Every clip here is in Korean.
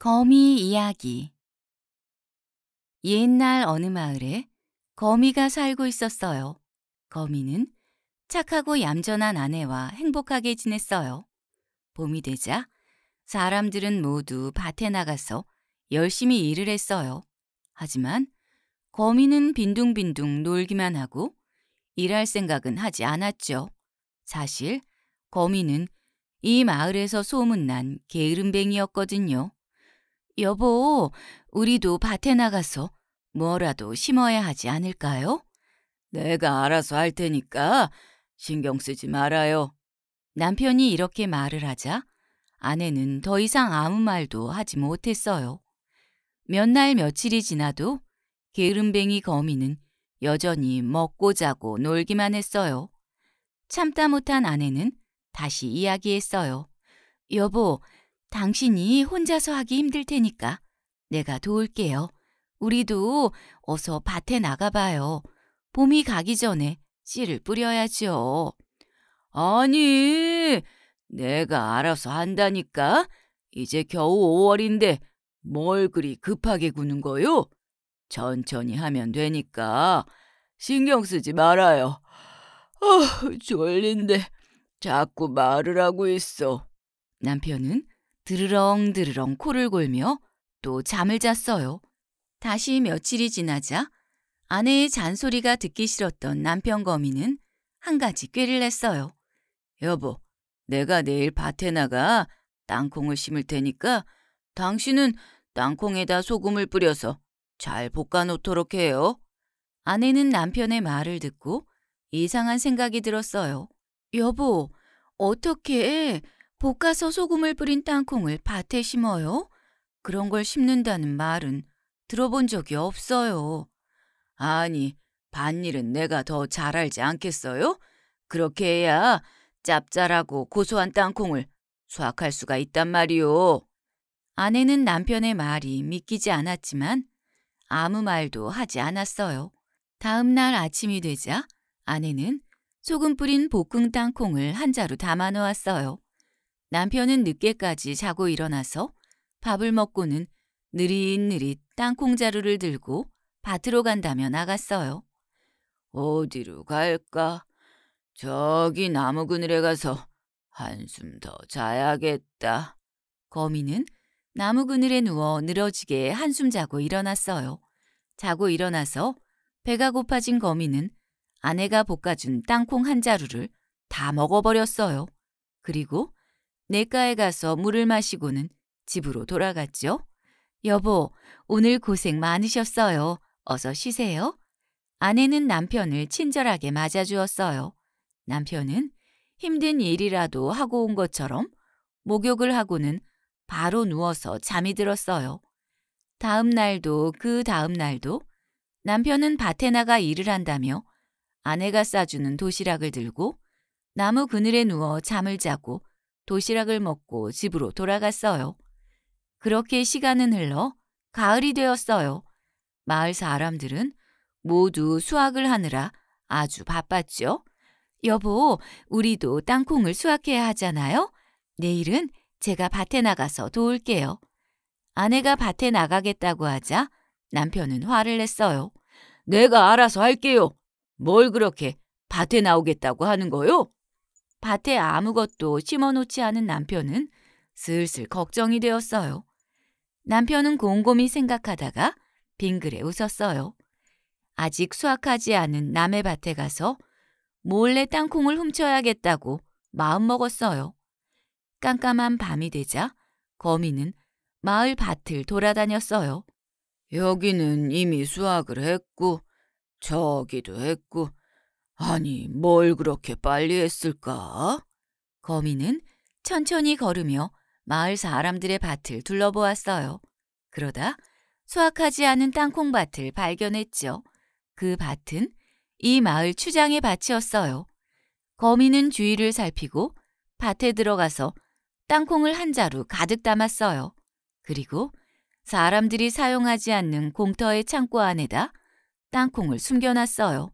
거미 이야기 옛날 어느 마을에 거미가 살고 있었어요. 거미는 착하고 얌전한 아내와 행복하게 지냈어요. 봄이 되자 사람들은 모두 밭에 나가서 열심히 일을 했어요. 하지만 거미는 빈둥빈둥 놀기만 하고 일할 생각은 하지 않았죠. 사실 거미는 이 마을에서 소문난 게으름뱅이였거든요. 여보, 우리도 밭에 나가서 뭐라도 심어야 하지 않을까요? 내가 알아서 할 테니까 신경 쓰지 말아요. 남편이 이렇게 말을 하자 아내는 더 이상 아무 말도 하지 못했어요. 몇 날 며칠이 지나도 게으름뱅이 거미는 여전히 먹고 자고 놀기만 했어요. 참다 못한 아내는 다시 이야기했어요. 여보, 당신이 혼자서 하기 힘들 테니까 내가 도울게요. 우리도 어서 밭에 나가봐요. 봄이 가기 전에 씨를 뿌려야죠. 아니, 내가 알아서 한다니까. 이제 겨우 5월인데 뭘 그리 급하게 구는 거요? 천천히 하면 되니까 신경 쓰지 말아요. 아, 졸린데 자꾸 말을 하고 있어. 남편은 드르렁드르렁 코를 골며 또 잠을 잤어요. 다시 며칠이 지나자 아내의 잔소리가 듣기 싫었던 남편 거미는 한 가지 꾀를 냈어요. 여보, 내가 내일 밭에 나가 땅콩을 심을 테니까 당신은 땅콩에다 소금을 뿌려서 잘 볶아놓도록 해요. 아내는 남편의 말을 듣고 이상한 생각이 들었어요. 여보, 어떻게 볶아서 소금을 뿌린 땅콩을 밭에 심어요? 그런 걸 심는다는 말은 들어본 적이 없어요. 아니, 밭일은 내가 더 잘 알지 않겠어요? 그렇게 해야 짭짤하고 고소한 땅콩을 수확할 수가 있단 말이오. 아내는 남편의 말이 믿기지 않았지만 아무 말도 하지 않았어요. 다음 날 아침이 되자 아내는 소금 뿌린 볶음 땅콩을 한 자루 담아 놓았어요. 남편은 늦게까지 자고 일어나서 밥을 먹고는 느릿느릿 땅콩 자루를 들고 밭으로 간다며 나갔어요. 어디로 갈까? 저기 나무 그늘에 가서 한숨 더 자야겠다. 거미는 나무 그늘에 누워 늘어지게 한숨 자고 일어났어요. 자고 일어나서 배가 고파진 거미는 아내가 볶아준 땅콩 한 자루를 다 먹어버렸어요. 그리고 내과에 가서 물을 마시고는 집으로 돌아갔죠. 여보, 오늘 고생 많으셨어요. 어서 쉬세요. 아내는 남편을 친절하게 맞아주었어요. 남편은 힘든 일이라도 하고 온 것처럼 목욕을 하고는 바로 누워서 잠이 들었어요. 다음 날도 그 다음 날도 남편은 밭에 나가 일을 한다며 아내가 싸주는 도시락을 들고 나무 그늘에 누워 잠을 자고 도시락을 먹고 집으로 돌아갔어요. 그렇게 시간은 흘러 가을이 되었어요. 마을 사람들은 모두 수확을 하느라 아주 바빴죠. 여보, 우리도 땅콩을 수확해야 하잖아요. 내일은 제가 밭에 나가서 도울게요. 아내가 밭에 나가겠다고 하자 남편은 화를 냈어요. 내가 알아서 할게요. 뭘 그렇게 밭에 나오겠다고 하는 거요? 밭에 아무것도 심어놓지 않은 남편은 슬슬 걱정이 되었어요. 남편은 곰곰이 생각하다가 빙그레 웃었어요. 아직 수확하지 않은 남의 밭에 가서 몰래 땅콩을 훔쳐야겠다고 마음먹었어요. 깜깜한 밤이 되자 거미는 마을 밭을 돌아다녔어요. 여기는 이미 수확을 했고 저기도 했고 아니, 뭘 그렇게 빨리 했을까? 거미는 천천히 걸으며 마을 사람들의 밭을 둘러보았어요. 그러다 수확하지 않은 땅콩밭을 발견했죠. 그 밭은 이 마을 추장의 밭이었어요. 거미는 주위를 살피고 밭에 들어가서 땅콩을 한 자루 가득 담았어요. 그리고 사람들이 사용하지 않는 공터의 창고 안에다 땅콩을 숨겨놨어요.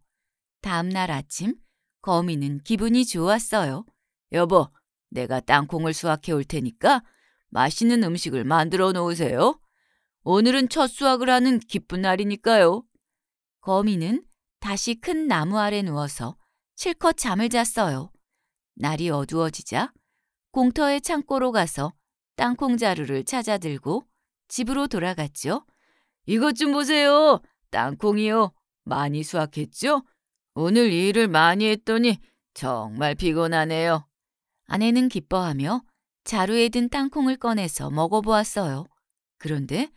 다음 날 아침 거미는 기분이 좋았어요. 여보, 내가 땅콩을 수확해 올 테니까 맛있는 음식을 만들어 놓으세요. 오늘은 첫 수확을 하는 기쁜 날이니까요. 거미는 다시 큰 나무 아래 누워서 실컷 잠을 잤어요. 날이 어두워지자 공터의 창고로 가서 땅콩 자루를 찾아 들고 집으로 돌아갔죠. 이것 좀 보세요. 땅콩이요. 많이 수확했죠? 오늘 일을 많이 했더니 정말 피곤하네요. 아내는 기뻐하며 자루에 든 땅콩을 꺼내서 먹어보았어요. 그런데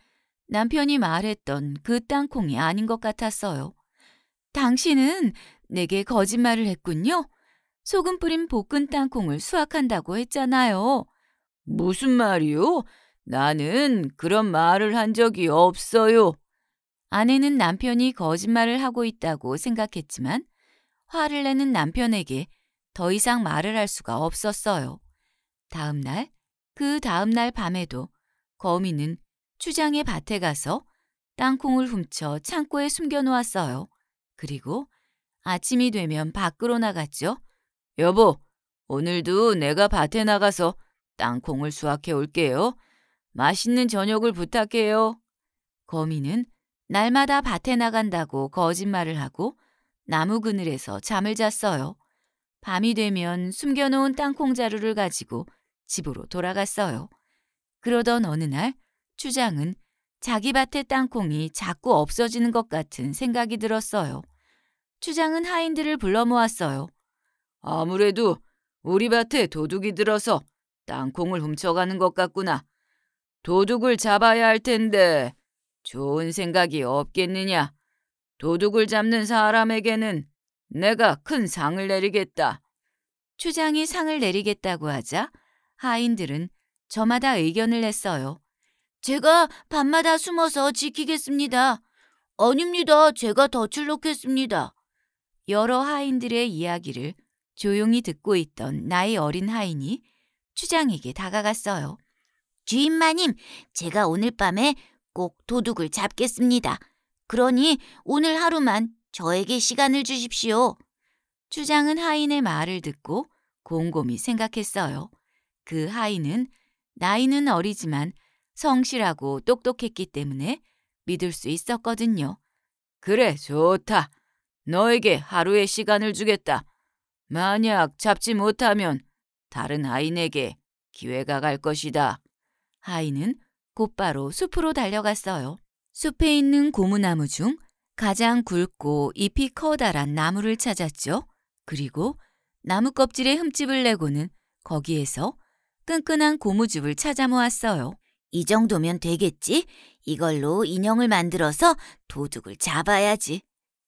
남편이 말했던 그 땅콩이 아닌 것 같았어요. 당신은 내게 거짓말을 했군요. 소금 뿌린 볶은 땅콩을 수확한다고 했잖아요. 무슨 말이요? 나는 그런 말을 한 적이 없어요. 아내는 남편이 거짓말을 하고 있다고 생각했지만 화를 내는 남편에게 더 이상 말을 할 수가 없었어요. 다음 날, 그 다음 날 밤에도 거미는 추장의 밭에 가서 땅콩을 훔쳐 창고에 숨겨놓았어요. 그리고 아침이 되면 밖으로 나갔죠. 여보, 오늘도 내가 밭에 나가서 땅콩을 수확해 올게요. 맛있는 저녁을 부탁해요. 거미는 날마다 밭에 나간다고 거짓말을 하고 나무 그늘에서 잠을 잤어요. 밤이 되면 숨겨놓은 땅콩 자루를 가지고 집으로 돌아갔어요. 그러던 어느 날 추장은 자기 밭의 땅콩이 자꾸 없어지는 것 같은 생각이 들었어요. 추장은 하인들을 불러 모았어요. 아무래도 우리 밭에 도둑이 들어서 땅콩을 훔쳐가는 것 같구나. 도둑을 잡아야 할 텐데 좋은 생각이 없겠느냐? 도둑을 잡는 사람에게는 내가 큰 상을 내리겠다. 추장이 상을 내리겠다고 하자 하인들은 저마다 의견을 냈어요. 제가 밤마다 숨어서 지키겠습니다. 아닙니다. 제가 더 출록했습니다. 여러 하인들의 이야기를 조용히 듣고 있던 나이 어린 하인이 추장에게 다가갔어요. 주인마님, 제가 오늘 밤에 꼭 도둑을 잡겠습니다. 그러니 오늘 하루만 저에게 시간을 주십시오. 추장은 하인의 말을 듣고 곰곰이 생각했어요. 그 하인은 나이는 어리지만 성실하고 똑똑했기 때문에 믿을 수 있었거든요. 그래, 좋다. 너에게 하루의 시간을 주겠다. 만약 잡지 못하면 다른 하인에게 기회가 갈 것이다. 하인은 곧바로 숲으로 달려갔어요. 숲에 있는 고무나무 중 가장 굵고 잎이 커다란 나무를 찾았죠. 그리고 나무 껍질에 흠집을 내고는 거기에서 끈끈한 고무즙을 찾아 모았어요. 이 정도면 되겠지? 이걸로 인형을 만들어서 도둑을 잡아야지.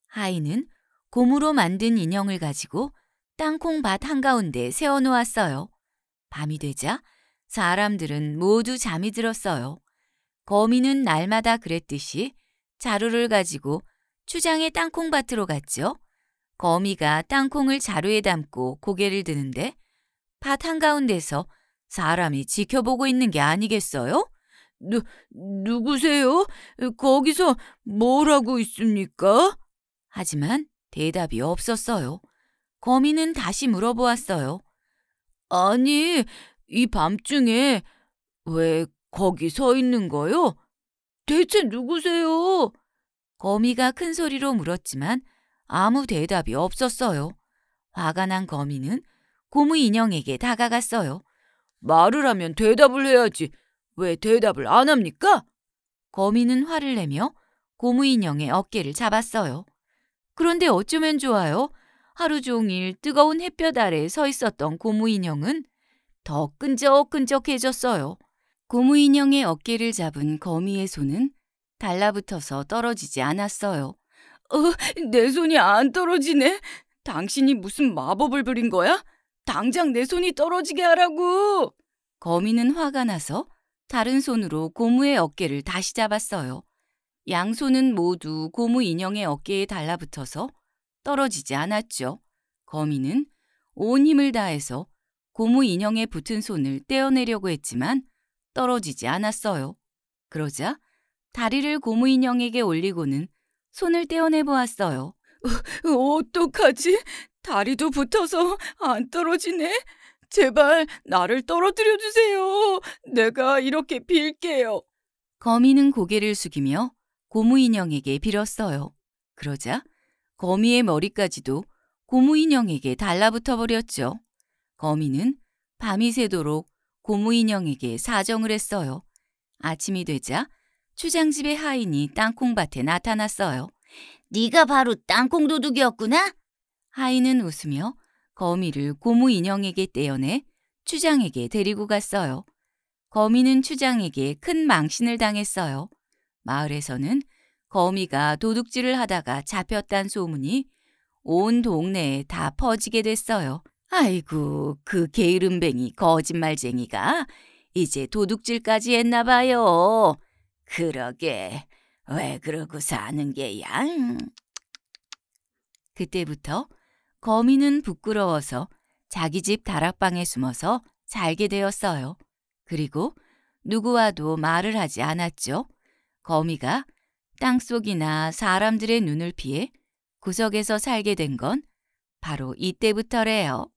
하이는 고무로 만든 인형을 가지고 땅콩밭 한가운데 세워놓았어요. 밤이 되자 사람들은 모두 잠이 들었어요. 거미는 날마다 그랬듯이 자루를 가지고 추장의 땅콩밭으로 갔죠. 거미가 땅콩을 자루에 담고 고개를 드는데 밭 한가운데서 사람이 지켜보고 있는 게 아니겠어요? 누, 누구세요? 거기서 뭘 하고 있습니까? 하지만 대답이 없었어요. 거미는 다시 물어보았어요. 아니, 이 밤중에 왜 거기 서 있는 거요? 대체 누구세요? 거미가 큰 소리로 물었지만 아무 대답이 없었어요. 화가 난 거미는 고무 인형에게 다가갔어요. 말을 하면 대답을 해야지. 왜 대답을 안 합니까? 거미는 화를 내며 고무 인형의 어깨를 잡았어요. 그런데 어쩌면 좋아요. 하루 종일 뜨거운 햇볕 아래 서 있었던 고무 인형은 더 끈적끈적해졌어요. 고무인형의 어깨를 잡은 거미의 손은 달라붙어서 떨어지지 않았어요. 어, 내 손이 안 떨어지네. 당신이 무슨 마법을 부린 거야? 당장 내 손이 떨어지게 하라고. 거미는 화가 나서 다른 손으로 고무의 어깨를 다시 잡았어요. 양손은 모두 고무 인형의 어깨에 달라붙어서 떨어지지 않았죠. 거미는 온 힘을 다해서 고무 인형에 붙은 손을 떼어내려고 했지만 떨어지지 않았어요. 그러자 다리를 고무인형에게 올리고는 손을 떼어내 보았어요. 어떡하지? 다리도 붙어서 안 떨어지네? 제발 나를 떨어뜨려 주세요. 내가 이렇게 빌게요. 거미는 고개를 숙이며 고무인형에게 빌었어요. 그러자 거미의 머리까지도 고무인형에게 달라붙어 버렸죠. 거미는 밤이 새도록 고무인형에게 사정을 했어요. 아침이 되자 추장집의 하인이 땅콩밭에 나타났어요. 네가 바로 땅콩 도둑이었구나? 하인은 웃으며 거미를 고무인형에게 떼어내 추장에게 데리고 갔어요. 거미는 추장에게 큰 망신을 당했어요. 마을에서는 거미가 도둑질을 하다가 잡혔단 소문이 온 동네에 다 퍼지게 됐어요. 아이고, 그 게으름뱅이 거짓말쟁이가 이제 도둑질까지 했나 봐요. 그러게, 왜 그러고 사는 게야? 그때부터 거미는 부끄러워서 자기 집 다락방에 숨어서 살게 되었어요. 그리고 누구와도 말을 하지 않았죠. 거미가 땅속이나 사람들의 눈을 피해 구석에서 살게 된 건 바로 이때부터래요.